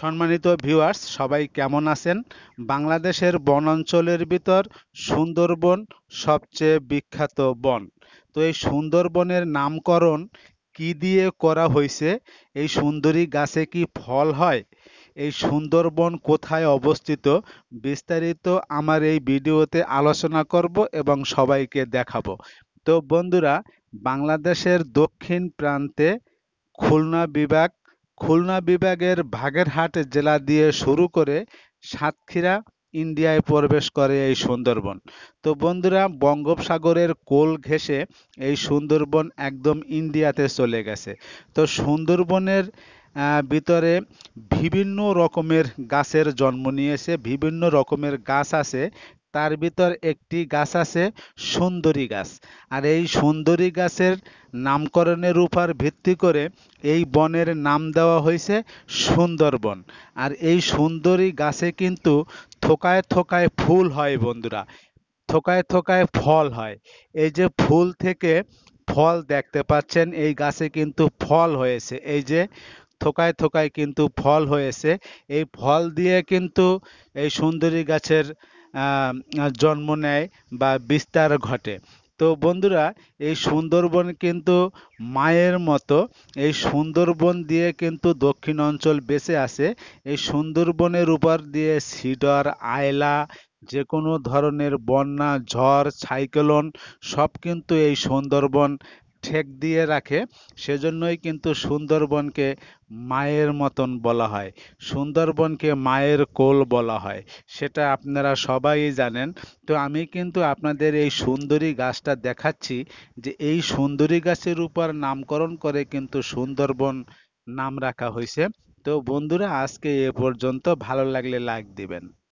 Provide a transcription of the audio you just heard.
সম্মানিত ভিউয়ার্স সবাই কেমন আছেন বাংলাদেশের বনাঞ্চলের ভিতর সুন্দরবন সবচেয়ে বিখ্যাত বন তো এই সুন্দরবনের নামকরণ কি দিয়ে করা হয়েছে এই সুন্দরী গাছে কি ফল হয় এই সুন্দরবন কোথায় অবস্থিত বিস্তারিত আমার এই ভিডিওতে আলোচনা করব এবং সবাইকে দেখাবো তো বন্ধুরা বাংলাদেশের দক্ষিণ প্রান্তে খুলনা বিভাগ খুলনা বিভাগের বাগেরহাট জেলা দিয়ে শুরু করে সাতক্ষীরা ইন্ডিয়ায় প্রবেশ করে এই সুন্দরবন তো বন্ধুরা বঙ্গোপসাগরের কোল ঘেঁষে এই সুন্দরবন একদম ইন্ডিয়াতে চলে গেছে তো সুন্দরবনের ভিতরে বিভিন্ন রকমের গাছের জন্ম নিয়েছে বিভিন্ন রকমের গাছ আছে তার ভিতর একটি গাছ আছে সুন্দরী গাছ আর এই সুন্দরী গাছের নামকরণের উপর ভিত্তি করে এই বনের নাম দেওয়া হয়েছে সুন্দরবন আর এই সুন্দরী গাছে কিন্তু থোকায় থোকায় ফুল হয় বন্ধুরা থোকায় থোকায় ফল হয় এই যে ফুল থেকে ফল দেখতে পাচ্ছেন এই গাছে কিন্তু ফল হয়েছে এই যে থোকায় থোকায় কিন্তু ফল হয়েছে এই ফল দিয়ে কিন্তু এই সুন্দরী গাছের জন্ম নেয় বা বিস্তার ঘটে তো বন্ধুরা এই সুন্দরবন কিন্তু মায়ের মতো এই সুন্দরবন দিয়ে কিন্তু দক্ষিণ অঞ্চল বেঁচে আছে এই সুন্দরবনের উপর দিয়ে সিডর আয়লা যে কোনো ধরনের বন্যা ঝড় সাইক্লোন সব কিন্তু এই সুন্দরবন ঠেক দিয়ে রাখে সেজন্যই কিন্তু সুন্দরবনকে মায়ের মতন বলা হয় সুন্দরবনকে মায়ের কোল বলা হয় সেটা আপনারা সবাই জানেন তো আমি কিন্তু আপনাদের এই সুন্দরী গাছটা দেখাচ্ছি যে এই সুন্দরী গাছের উপর নামকরণ করে কিন্তু সুন্দরবন নাম রাখা হয়েছে তো বন্ধুরা আজকে এ পর্যন্ত ভালো লাগলে লাইক দিবেন